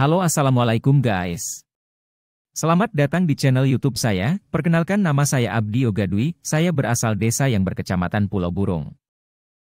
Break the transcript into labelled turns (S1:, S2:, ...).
S1: Halo Assalamualaikum guys. Selamat datang di channel YouTube saya, perkenalkan nama saya Abdi Ogadwi, saya berasal desa yang berkecamatan Pulau Burung.